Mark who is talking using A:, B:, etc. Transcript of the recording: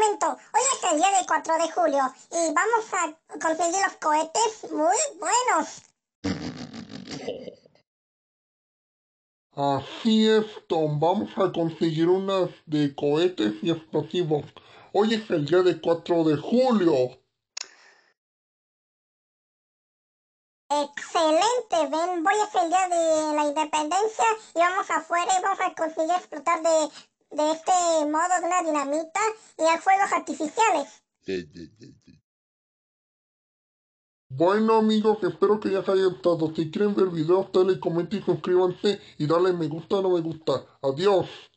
A: hoy es el día del 4 de julio y vamos a conseguir los cohetes muy buenos.
B: Así es, Tom, vamos a conseguir unas de cohetes y explosivos. Hoy es el día del 4 de julio.
C: Excelente, ven, voy a el día
A: de la independencia y vamos afuera y vamos a conseguir explotar de de este modo de una dinamita y a fuegos artificiales.
B: Bueno amigos, espero que ya hayan haya gustado. Si quieren ver video, dale, comenten y suscríbanse y dale me gusta o no me gusta. Adiós.